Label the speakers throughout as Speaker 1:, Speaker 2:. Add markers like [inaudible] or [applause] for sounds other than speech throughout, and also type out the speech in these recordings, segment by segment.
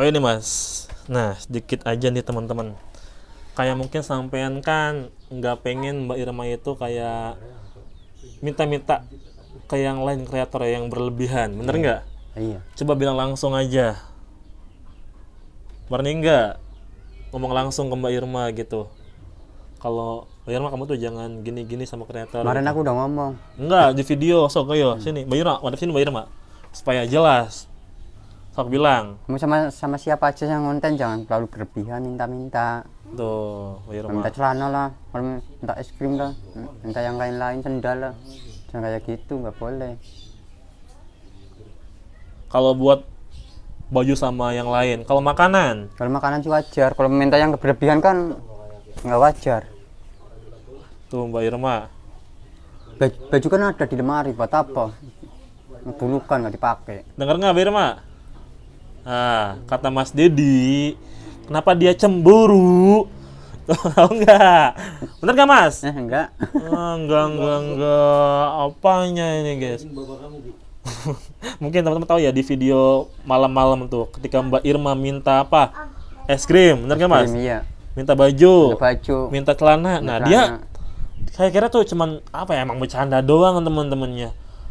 Speaker 1: oh ini mas nah sedikit aja nih teman-teman kayak mungkin sampean kan nggak pengen Mbak Irma itu kayak minta-minta ke yang lain kreator yang berlebihan bener iya. nggak iya. coba bilang langsung aja berani nggak ngomong langsung ke Mbak Irma gitu kalau Mbak Irma kamu tuh jangan gini-gini sama kreator kemarin aku udah ngomong enggak di video sok ayo hmm. sini Mbak Irma wadap sini Mbak Irma supaya jelas sok bilang
Speaker 2: mau sama sama siapa aja yang konten jangan terlalu berlebihan minta-minta tuh minta celana lah minta es krim lah minta yang lain-lain sendal
Speaker 1: lah jangan kayak gitu nggak boleh kalau buat baju sama yang lain kalau makanan
Speaker 2: kalau makanan sih wajar kalau minta yang berlebihan kan nggak wajar
Speaker 1: tuh mbak Irma
Speaker 2: baju, kan ada di lemari buat apa dulu kan nggak dipakai
Speaker 1: dengar nggak Irma Nah, kata Mas Dedi, kenapa dia cemburu? Tahu enggak? Bener enggak, Mas? Eh, enggak. Oh, ah, enggak, enggak, enggak. Apanya ini, guys? [laughs] Mungkin teman-teman tahu ya di video malam-malam tuh ketika Mbak Irma minta apa? Es krim, bener nggak Mas? iya. Minta baju, minta baju, minta celana. nah, celana. dia saya kira tuh cuman apa ya emang bercanda doang teman-temannya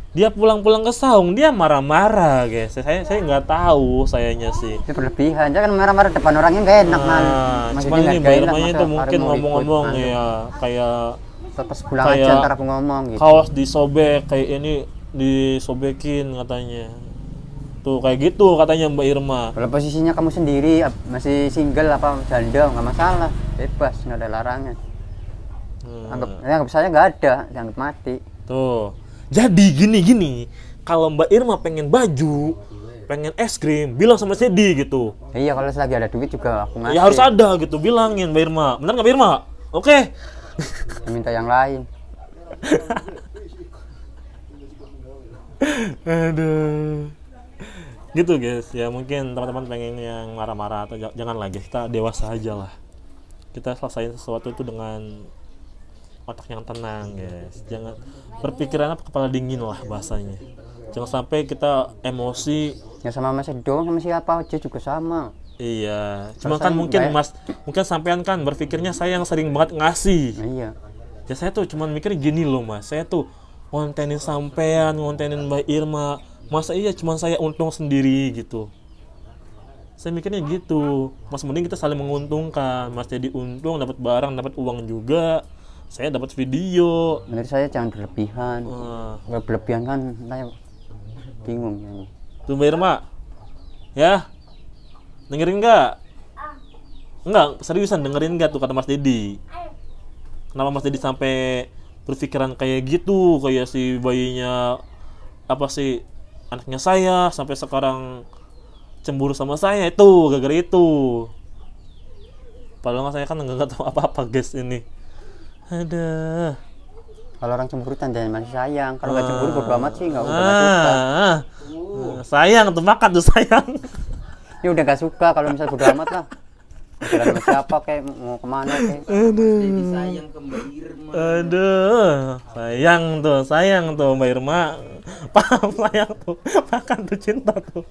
Speaker 1: dia pulang-pulang ke saung dia marah-marah guys saya saya nggak tahu sayanya sih itu berlebihan
Speaker 2: jangan marah-marah depan orangnya
Speaker 1: gak enak nah, man cuman ini bayarnya itu mungkin ngomong-ngomong ya kayak terus pulang kayak aja antara aku ngomong gitu kaos disobek kayak ini disobekin katanya tuh kayak gitu katanya Mbak Irma kalau posisinya kamu sendiri masih single apa janda nggak masalah bebas nggak ada larangan hmm. anggap
Speaker 2: anggap saya nggak ada anggap mati
Speaker 1: tuh jadi gini-gini, kalau Mbak Irma pengen baju, pengen es krim, bilang sama Sedi gitu. Iya, kalau lagi ada duit juga aku ya, ngasih. Ya harus ada gitu, bilangin Mbak Irma. Benar nggak Mbak Irma? Oke. Okay. Minta yang lain. [laughs] Aduh. Gitu guys, ya mungkin teman-teman pengen yang marah-marah atau jangan lagi. kita dewasa aja lah. Kita selesaikan sesuatu itu dengan otak yang tenang guys jangan berpikiran apa kepala dingin lah bahasanya jangan sampai kita emosi ya sama
Speaker 2: mas Edo sama siapa aja juga sama
Speaker 1: iya cuma kan mungkin ya. mas mungkin sampean kan berpikirnya saya yang sering banget ngasih iya ya saya tuh cuma mikir gini loh mas saya tuh kontenin sampean kontenin mbak Irma masa iya cuma saya untung sendiri gitu saya mikirnya gitu mas mending kita saling menguntungkan mas jadi untung dapat barang dapat uang juga saya dapat video menurut saya jangan berlebihan uh. berlebihan kan saya bingung ya. tuh Mbak Irma ya dengerin nggak nggak seriusan dengerin nggak tuh kata Mas Dedi kenapa Mas Dedi sampai berpikiran kayak gitu kayak si bayinya apa sih anaknya saya sampai sekarang cemburu sama saya itu gara-gara itu padahal saya kan nggak tahu apa-apa guys ini
Speaker 2: ada kalau orang cemburutan jangan masih sayang kalau nggak uh, cemburu berdua amat sih nggak usah uh, suka
Speaker 1: uh. sayang tuh makan tuh
Speaker 2: sayang ini ya udah nggak suka kalau misalnya berdua amat lah Jalan siapa kayak mau kemana kayak aduh Jadi sayang ke
Speaker 1: Irma aduh sayang tuh sayang tuh Mbak Irma paham sayang tuh makan tuh cinta tuh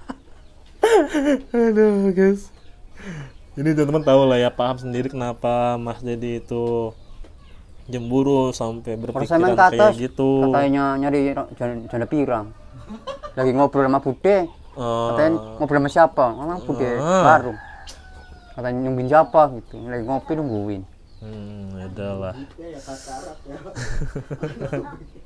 Speaker 1: [laughs] aduh guys ini teman-teman tahu lah ya paham sendiri kenapa Mas jadi itu jemburu sampai berpikiran ke atas, kayak gitu.
Speaker 2: Katanya nyari janda pirang. Lagi ngobrol sama Bude.
Speaker 1: Uh, katanya ah.
Speaker 2: ngobrol sama siapa? Sama Bude uh, baru. Katanya nyumbin siapa gitu. Lagi ngopi nungguin. Hmm, ya lah
Speaker 1: [laughs]